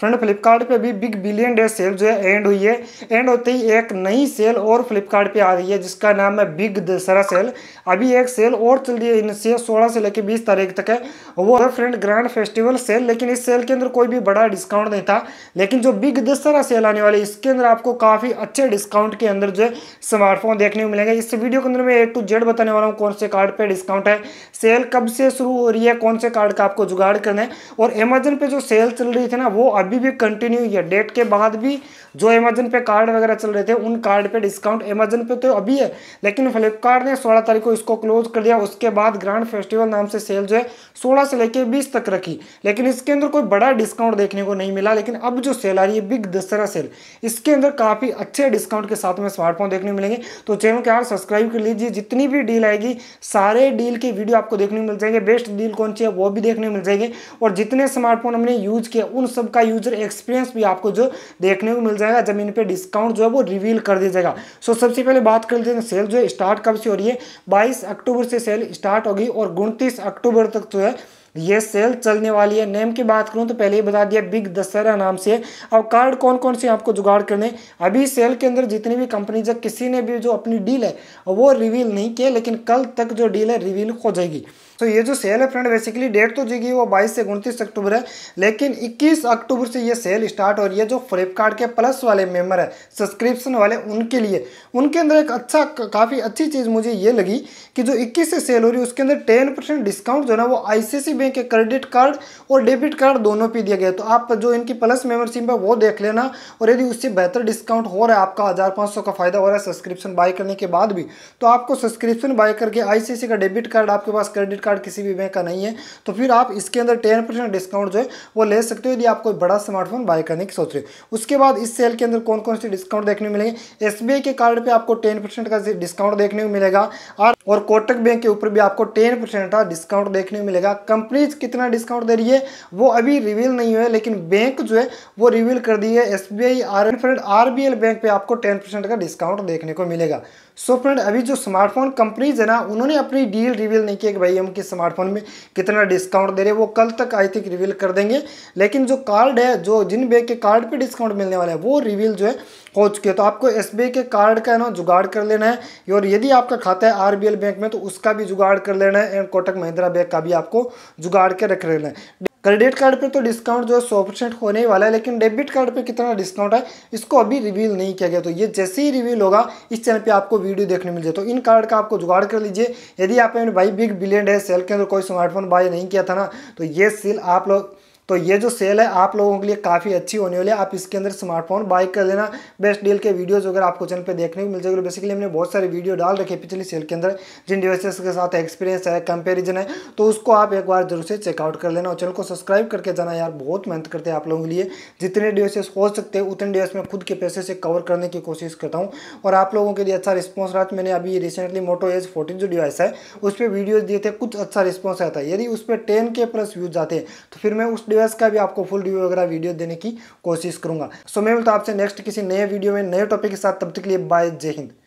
friend Flipkart पे भी big billion day cell जो है एंड हुई है एंड होते ही एक नई सेल और फ्लिपकार्ट पे आ रही है जिसका नाम है बिग दशहरा सेल अभी एक सेल और चल रही है इनसे सोलह से लेकर बीस तारीख तक है वो है फ्रेंड ग्रैंड फेस्टिवल सेल लेकिन इस सेल के अंदर कोई भी बड़ा डिस्काउंट नहीं था लेकिन जो बिग दशहरा सेल आने वाली इसके अंदर आपको काफ़ी अच्छे डिस्काउंट के अंदर जो है स्मार्टफोन देखने को मिलेंगे इस वीडियो के अंदर मैं ए टू जेड बताने वाला हूँ कौन से कार्ड पर डिस्काउंट है सेल कब से शुरू हो रही है कौन से कार्ड का आपको जुगाड़ करना है और अमेजन पर जो सेल चल रही थी ना वो अभी भी कंटिन्यू है डेट के बाद भी जो अमेजन पे कार्ड वगैरह चल रहे थे उन कार्ड पे डिस्काउंट अमेजन पे तो अभी है लेकिन फ्लिपकार्ट ने सोलह तारीख को इसको क्लोज कर दिया उसके बाद ग्रांड फेस्टिवल नाम से सेल जो है सोलह से लेकर बीस तक रखी लेकिन इसके अंदर कोई बड़ा डिस्काउंट देखने को नहीं मिला लेकिन अब जो सेल आ रही है बिग दशहरा सेल इसके अंदर काफ़ी अच्छे डिस्काउंट के साथ में स्मार्टफोन देखने मिलेंगे तो चैनल के यार सब्सक्राइब कर लीजिए जितनी भी डील आएगी सारे डील की वीडियो आपको देखने को मिल जाएंगे बेस्ट डील कौन सी है वो भी देखने मिल जाएगी और जितने स्मार्टफोन हमने यूज़ किया उन सब का यूज यूजर एक्सपीरियंस भी आपको जो देखने को मिल जाएगा जमीन पे डिस्काउंट जो है वो रिवील कर दिया जाएगा सो so, सबसे पहले बात कर लेते हैं सेल जो है स्टार्ट कब से हो रही है बाईस अक्टूबर से सेल स्टार्ट होगी और उनतीस अक्टूबर तक जो है ये सेल चलने वाली है नेम की बात करूँ तो पहले ही बता दिया बिग दशहरा नाम से अब कार्ड कौन कौन से आपको जुगाड़ करने अभी सेल के अंदर जितनी भी कंपनी जब किसी ने भी जो अपनी डील है वो रिवील नहीं किया लेकिन कल तक जो डील है रिवील हो जाएगी तो ये जो सेल है फ्रेंड बेसिकली डेट तो जी वो 22 से उनतीस अक्टूबर है लेकिन 21 अक्टूबर से ये सेल स्टार्ट हो रही है जो फ्लिपकार्ट के प्लस वाले मेम्बर है सब्सक्रिप्शन वाले उनके लिए उनके अंदर एक अच्छा काफ़ी अच्छी चीज़ मुझे ये लगी कि जो इक्कीस से सेल हो रही है उसके अंदर टेन डिस्काउंट जो है ना वो आई में कि क्रेडिट कार्ड और डेबिट कार्ड दोनों पे दिया गया है तो आप जो इनकी प्लस मेंबरशिप है वो देख लेना और यदि उससे बेहतर डिस्काउंट हो रहा है आपका हज़ार पाँच सौ का फ़ायदा हो रहा है सब्सक्रिप्शन बाय करने के बाद भी तो आपको सब्सक्रिप्शन बाय करके आई का डेबिट कार्ड आपके पास क्रेडिट कार्ड किसी भी बैंक का नहीं है तो फिर आप इसके अंदर टेन डिस्काउंट जो है वो ले सकते हो यदि आप कोई बड़ा स्मार्टफोन बाय करने की सोच रहे हो उसके बाद इस सेल के अंदर कौन कौन से डिस्काउंट देखने मिलेंगे एस के कार्ड पर आपको टेन का डिस्काउंट देखने को मिलेगा और और कोटक बैंक के ऊपर भी आपको टेन परसेंट का डिस्काउंट देखने को मिलेगा कंपनीज कितना डिस्काउंट दे रही है वो अभी रिवील नहीं हुआ है लेकिन बैंक जो है वो रिवील कर दी है S B I R bank पे आपको टेन परसेंट का डिस्काउंट देखने को मिलेगा सो so फ्रेंड अभी जो स्मार्टफोन कंपनीज है ना उन्होंने अपनी डील रिवील नहीं की कि भाई हम किस स्मार्टफोन में कितना डिस्काउंट दे रहे हैं वो कल तक आई थिंक रिवील कर देंगे लेकिन जो कार्ड है जो जिन बैंक के कार्ड पे डिस्काउंट मिलने वाला है वो रिवील जो है हो चुके हैं तो आपको एस के कार्ड का ना जुगाड़ कर लेना है और यदि आपका खाता है आर बैंक में तो उसका भी जुगाड़ कर लेना है एंड कोटक महिंद्रा बैंक का भी आपको जुगाड़ के रख लेना है क्रेडिट कार्ड पे तो डिस्काउंट जो है सौ परसेंट होने ही वाला है लेकिन डेबिट कार्ड पे कितना डिस्काउंट है इसको अभी रिवील नहीं किया गया तो ये जैसे ही रिवील होगा इस चैनल पे आपको वीडियो देखने मिल जाए तो इन कार्ड का आपको जुगाड़ कर लीजिए यदि आपने भाई बिग बिलियन है सेल के अंदर कोई स्मार्टफोन बाय नहीं किया था ना तो ये सेल आप लोग तो ये जो सेल है आप लोगों के लिए काफ़ी अच्छी होने वाली है आप इसके अंदर स्मार्टफोन बाई कर लेना बेस्ट डील के वीडियोज़ वगैरह आपको चैनल पर देखने को मिल जाएगी बेसिकली तो हमने बहुत सारे वीडियो डाल रखे पिछली सेल के अंदर जिन डिवाइसेस के साथ एक्सपीरियंस है कंपेरिजन है तो उसको आप एक बार जरूर से चेकआउट कर लेना और चैनल को सब्सक्राइब करके जाना यार बहुत मेहनत करते हैं आप लोगों के लिए जितने डिवाइसेस हो सकते हैं उतने डिवाइस में खुद के पैसे से कवर करने की कोशिश करता हूँ और आप लोगों के लिए अच्छा रिस्पॉन्स रहा मैंने अभी रिसेंटली मोटो एज फोर्टीन जो डिवाइस है उस पर वीडियोज़ दिए थे कुछ अच्छा रिस्पॉन्स आया था यदि उस पर टेन के प्लस व्यूज आते तो फिर मैं उस डिवाइस का भी आपको फुल रिव्यू वगैरह वीडियो देने की कोशिश करूंगा सो मैं मिलता आपसे नेक्स्ट किसी नए वीडियो में नए टॉपिक के साथ तब तक के लिए बाय जय हिंद